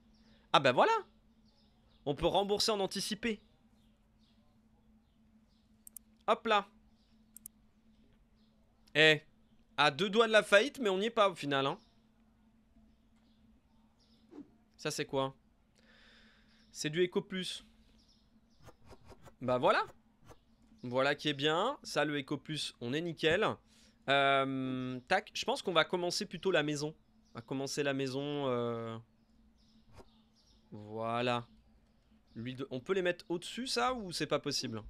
Ah ben voilà On peut rembourser en anticipé. Hop là. Eh, à deux doigts de la faillite, mais on n'y est pas au final. Hein. Ça, c'est quoi C'est du Eco Bah voilà. Voilà qui est bien. Ça, le Eco on est nickel. Euh, tac, je pense qu'on va commencer plutôt la maison. On va commencer la maison. Euh, voilà. On peut les mettre au-dessus, ça, ou c'est pas possible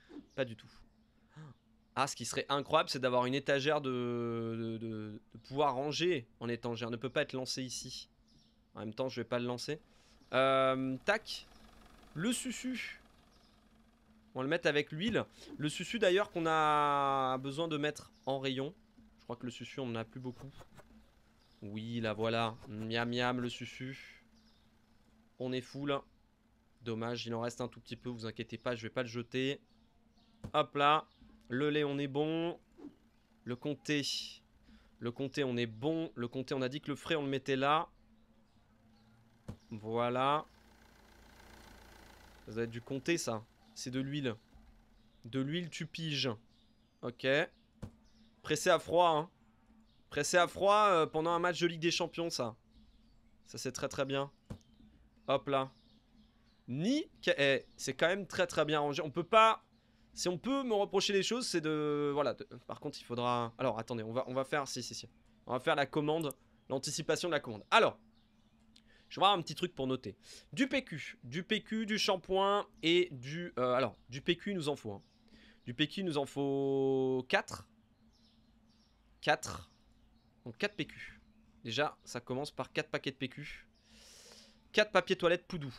Pas du tout. Ah, ce qui serait incroyable, c'est d'avoir une étagère de, de, pouvoir ranger en étagère. Ne peut pas être lancé ici. En même temps, je vais pas le lancer. Euh, tac. Le susu. On va le mettre avec l'huile. Le susu d'ailleurs qu'on a besoin de mettre en rayon. Je crois que le susu, on en a plus beaucoup. Oui, là voilà. Miam miam, le susu. On est full. Dommage, il en reste un tout petit peu, vous inquiétez pas, je vais pas le jeter. Hop là. Le lait, on est bon. Le comté. Le comté, on est bon. Le comté, on a dit que le frais, on le mettait là. Voilà. Ça doit être du comté, ça. C'est de l'huile. De l'huile, tu piges. Ok. Pressé à froid, hein. Pressé à froid euh, pendant un match de Ligue des Champions, ça. Ça, c'est très très bien. Hop là. Ni... Eh, c'est quand même très très bien rangé. On peut pas si on peut me reprocher des choses, c'est de... Voilà, par contre, il faudra... Alors, attendez, on va, on va faire... Si, si, si. On va faire la commande, l'anticipation de la commande. Alors, je vais avoir un petit truc pour noter. Du PQ, du PQ, du shampoing et du... Euh, alors, du PQ, il nous en faut. Hein. Du PQ, il nous en faut 4. 4. Donc 4 PQ. Déjà, ça commence par 4 paquets de PQ. 4 papiers toilettes Poudou.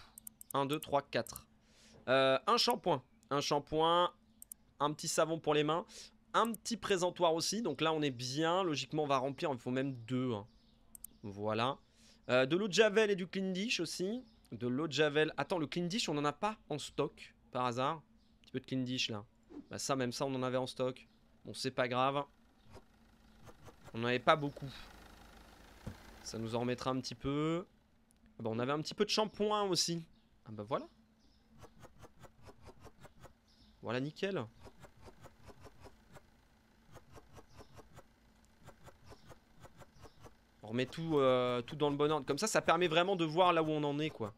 1, 2, 3, 4. un shampoing. Un shampoing, un petit savon pour les mains, un petit présentoir aussi. Donc là, on est bien. Logiquement, on va remplir. Il faut même deux. Hein. Voilà. Euh, de l'eau de Javel et du Clean Dish aussi. De l'eau de Javel. Attends, le Clean Dish, on n'en a pas en stock, par hasard. Un petit peu de Clean Dish, là. Bah ça, même ça, on en avait en stock. Bon, c'est pas grave. On n'en avait pas beaucoup. Ça nous en remettra un petit peu. Ah bah, on avait un petit peu de shampoing aussi. Ah bah voilà. Voilà, nickel. On tout, euh, tout dans le bon ordre. Comme ça, ça permet vraiment de voir là où on en est, quoi.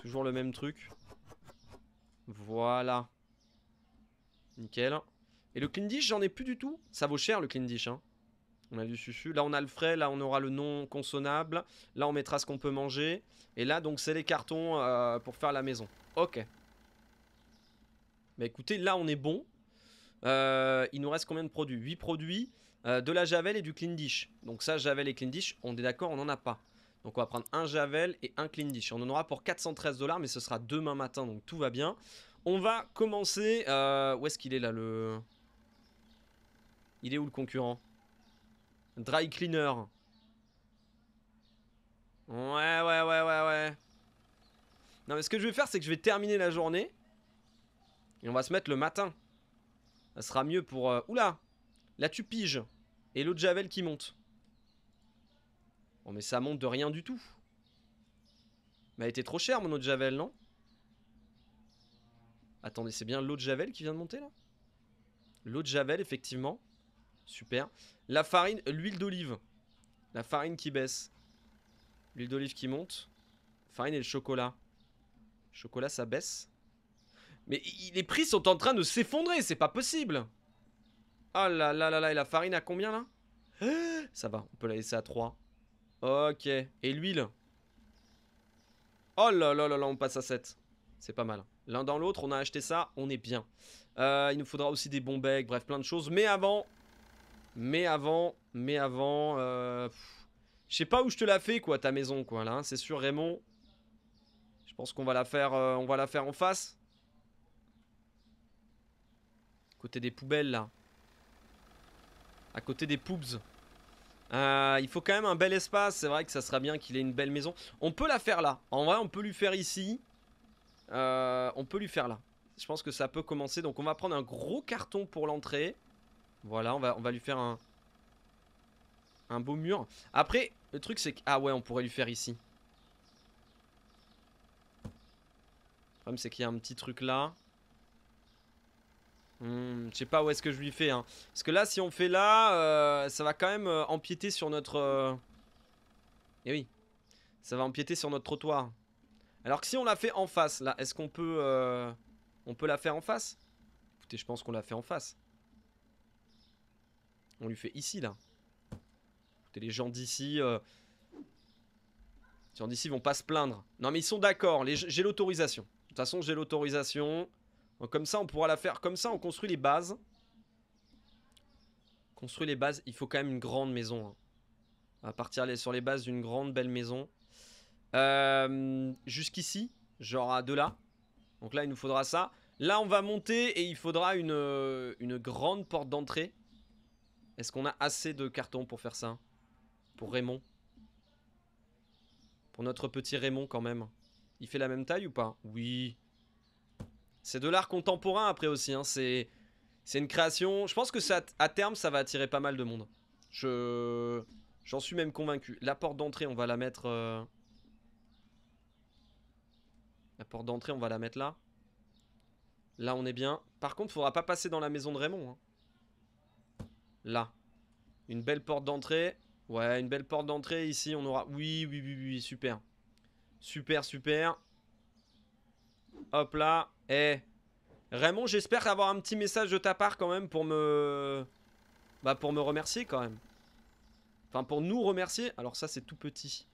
Toujours le même truc. Voilà. Nickel. Et le clean dish, j'en ai plus du tout. Ça vaut cher, le clean dish, hein. On a du susu. Là, on a le frais. Là, on aura le nom consonnable. Là, on mettra ce qu'on peut manger. Et là, donc, c'est les cartons euh, pour faire la maison. Ok. Bah écoutez, là, on est bon. Euh, il nous reste combien de produits 8 produits, euh, de la javel et du clean dish. Donc ça, javel et clean dish, on est d'accord, on n'en a pas. Donc on va prendre un javel et un clean dish. On en aura pour 413 dollars, mais ce sera demain matin, donc tout va bien. On va commencer... Euh, où est-ce qu'il est là le... Il est où le concurrent Dry cleaner. Ouais, ouais, ouais, ouais, ouais. Non, mais ce que je vais faire, c'est que je vais terminer la journée. Et on va se mettre le matin. Ça sera mieux pour... Euh, oula Là tupige Et l'eau de Javel qui monte. Oh mais ça monte de rien du tout. Mais elle était trop chère mon eau de Javel, non Attendez, c'est bien l'eau de Javel qui vient de monter là L'eau de Javel, effectivement. Super. La farine, l'huile d'olive. La farine qui baisse. L'huile d'olive qui monte. Farine et le chocolat. chocolat, ça baisse. Mais les prix sont en train de s'effondrer, c'est pas possible Oh là là là là, et la farine à combien là Ça va, on peut la laisser à 3. Ok, et l'huile Oh là là là là, on passe à 7. C'est pas mal. L'un dans l'autre, on a acheté ça, on est bien. Euh, il nous faudra aussi des bons becs, bref, plein de choses. Mais avant, mais avant, mais avant, euh, je sais pas où je te la fais quoi, ta maison quoi là. Hein. C'est sûr, Raymond. Je pense qu'on va la faire, euh, on va la faire en face côté des poubelles là. À côté des poubs. Euh, il faut quand même un bel espace. C'est vrai que ça sera bien qu'il ait une belle maison. On peut la faire là. En vrai, on peut lui faire ici. Euh, on peut lui faire là. Je pense que ça peut commencer. Donc on va prendre un gros carton pour l'entrée. Voilà, on va, on va lui faire un, un beau mur. Après, le truc c'est que... Ah ouais, on pourrait lui faire ici. Le problème c'est qu'il y a un petit truc là. Hmm, je sais pas où est-ce que je lui fais. Hein. Parce que là, si on fait là, euh, ça va quand même euh, empiéter sur notre... Euh, eh oui. Ça va empiéter sur notre trottoir. Alors que si on la fait en face, là, est-ce qu'on peut... On peut la faire en face Écoutez, je pense qu'on la fait en face. On lui fait ici, là. Écoutez, les gens d'ici... Les gens d'ici vont pas se plaindre. Non, mais ils sont d'accord. J'ai l'autorisation. De toute façon, j'ai l'autorisation comme ça, on pourra la faire. Comme ça, on construit les bases. Construit les bases. Il faut quand même une grande maison. Hein. On va partir sur les bases d'une grande belle maison. Euh, jusqu'ici, genre à de là. Donc là, il nous faudra ça. Là, on va monter et il faudra une, euh, une grande porte d'entrée. Est-ce qu'on a assez de carton pour faire ça Pour Raymond Pour notre petit Raymond quand même. Il fait la même taille ou pas Oui. C'est de l'art contemporain après aussi. Hein. C'est une création. Je pense que ça, à terme, ça va attirer pas mal de monde. Je j'en suis même convaincu. La porte d'entrée, on va la mettre. Euh, la porte d'entrée, on va la mettre là. Là, on est bien. Par contre, faudra pas passer dans la maison de Raymond. Hein. Là. Une belle porte d'entrée. Ouais, une belle porte d'entrée ici. On aura. Oui, oui, oui, oui, super. Super, super. Hop là. Eh. Raymond, j'espère avoir un petit message de ta part quand même pour me... Bah pour me remercier quand même. Enfin pour nous remercier. Alors ça c'est tout petit.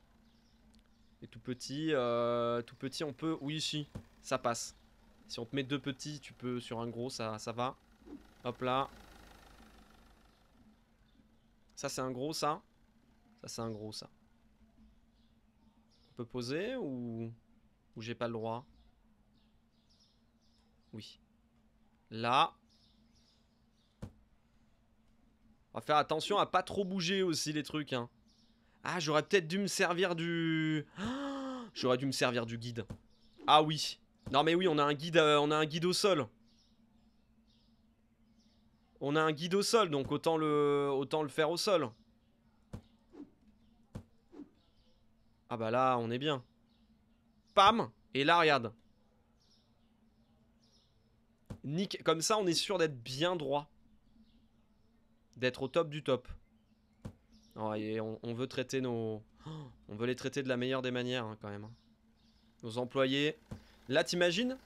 Et tout petit, euh, tout petit on peut... Oui si, ça passe. Si on te met deux petits, tu peux sur un gros, ça, ça va. Hop là. Ça c'est un gros ça. Ça c'est un gros ça. On peut poser ou... Ou j'ai pas le droit oui. Là. On va faire attention à pas trop bouger aussi les trucs. Hein. Ah, j'aurais peut-être dû me servir du... j'aurais dû me servir du guide. Ah oui. Non mais oui, on a un guide, euh, on a un guide au sol. On a un guide au sol, donc autant le, autant le faire au sol. Ah bah là, on est bien. Pam Et là, regarde. Nick, comme ça, on est sûr d'être bien droit. D'être au top du top. on, veut traiter nos... on veut les traiter de la meilleure des manières, hein, quand même. Hein. Nos employés. Là, t'imagines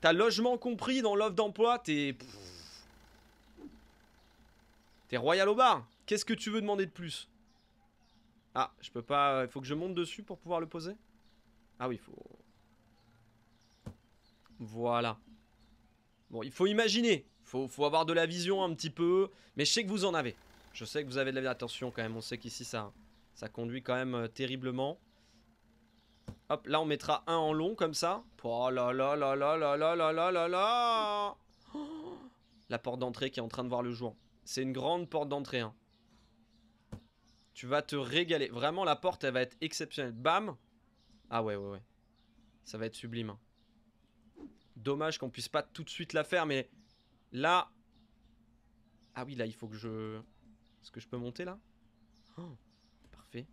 T'as logement compris dans l'offre d'emploi, t'es... T'es royal au bar. Qu'est-ce que tu veux demander de plus Ah, je peux pas... Il faut que je monte dessus pour pouvoir le poser Ah oui, il faut... Voilà. Bon, il faut imaginer. Faut, faut avoir de la vision un petit peu. Mais je sais que vous en avez. Je sais que vous avez de la Attention quand même, on sait qu'ici ça, ça conduit quand même euh, terriblement. Hop, là on mettra un en long comme ça. Oh là là là là là là là là là là La porte d'entrée qui est en train de voir le jour. C'est une grande porte d'entrée. Hein. Tu vas te régaler. Vraiment la porte elle va être exceptionnelle. Bam Ah ouais ouais ouais. Ça va être sublime. Hein dommage qu'on puisse pas tout de suite la faire, mais là... Ah oui, là, il faut que je... Est-ce que je peux monter, là oh, Parfait.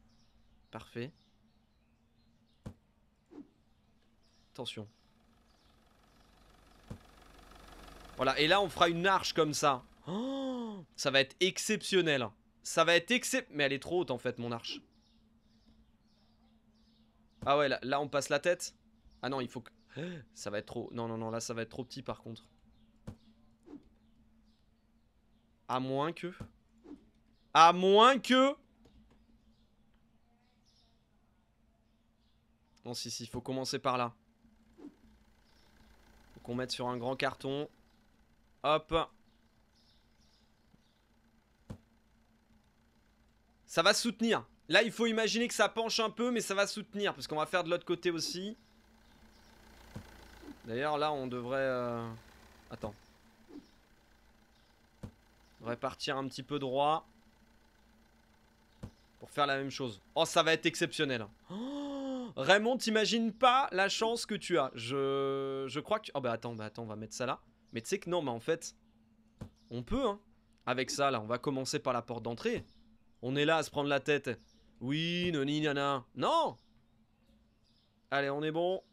Parfait. Attention. Voilà, et là, on fera une arche comme ça. Oh, ça va être exceptionnel. Ça va être exceptionnel. Mais elle est trop haute, en fait, mon arche. Ah ouais, là, là on passe la tête. Ah non, il faut que... Ça va être trop... Non, non, non, là, ça va être trop petit, par contre. À moins que... À moins que... Non, si, si, il faut commencer par là. Faut qu'on mette sur un grand carton. Hop. Ça va soutenir. Là, il faut imaginer que ça penche un peu, mais ça va soutenir. Parce qu'on va faire de l'autre côté aussi. D'ailleurs, là, on devrait... Euh, attends. On devrait partir un petit peu droit. Pour faire la même chose. Oh, ça va être exceptionnel. Oh, Raymond, t'imagines pas la chance que tu as. Je, crois que... Oh, bah attends, bah attends, on va mettre ça là. Mais tu sais que non, mais en fait... On peut, hein. Avec ça, là, on va commencer par la porte d'entrée. On est là à se prendre la tête. Oui, noni, nana. Non Allez, on est bon.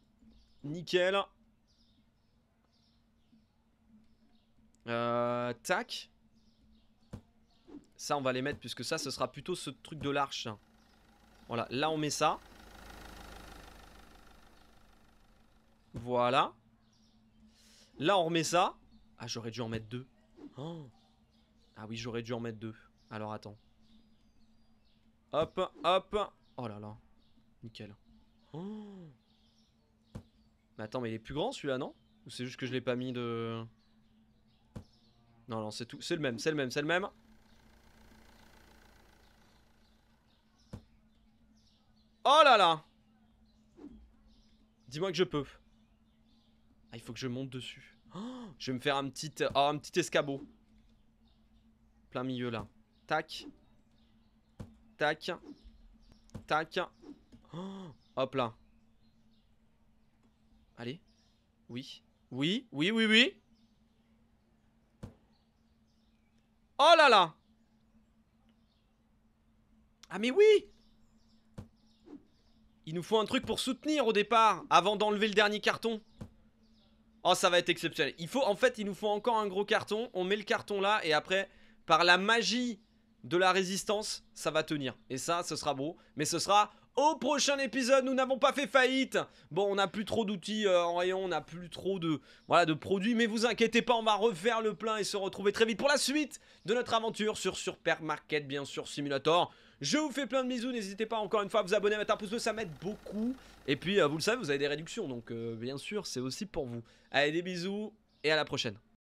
Nickel. Euh, tac. Ça, on va les mettre puisque ça, ce sera plutôt ce truc de l'arche. Voilà, là, on met ça. Voilà. Là, on remet ça. Ah, j'aurais dû en mettre deux. Oh. Ah oui, j'aurais dû en mettre deux. Alors, attends. Hop, hop. Oh là là. Nickel. Oh. Mais attends, mais il est plus grand celui-là, non Ou c'est juste que je l'ai pas mis de... Non, non, c'est tout. C'est le même, c'est le même, c'est le même. Oh là là Dis-moi que je peux. Ah, il faut que je monte dessus. Oh, je vais me faire un petit, euh, oh, un petit escabeau. Plein milieu, là. Tac. Tac. Tac. Oh, hop là. Allez. Oui. Oui, oui, oui, oui. Oh là là Ah mais oui Il nous faut un truc pour soutenir au départ, avant d'enlever le dernier carton. Oh ça va être exceptionnel. Il faut, en fait, il nous faut encore un gros carton. On met le carton là et après, par la magie de la résistance, ça va tenir. Et ça, ce sera beau. Mais ce sera au prochain épisode. Nous n'avons pas fait faillite. Bon, on n'a plus trop d'outils euh, en rayon, on n'a plus trop de, voilà, de produits. Mais vous inquiétez pas, on va refaire le plein et se retrouver très vite pour la suite de notre aventure sur Supermarket, bien sûr, Simulator. Je vous fais plein de bisous, n'hésitez pas encore une fois à vous abonner, à mettre un pouce bleu, ça m'aide beaucoup. Et puis, euh, vous le savez, vous avez des réductions, donc euh, bien sûr, c'est aussi pour vous. Allez, des bisous et à la prochaine.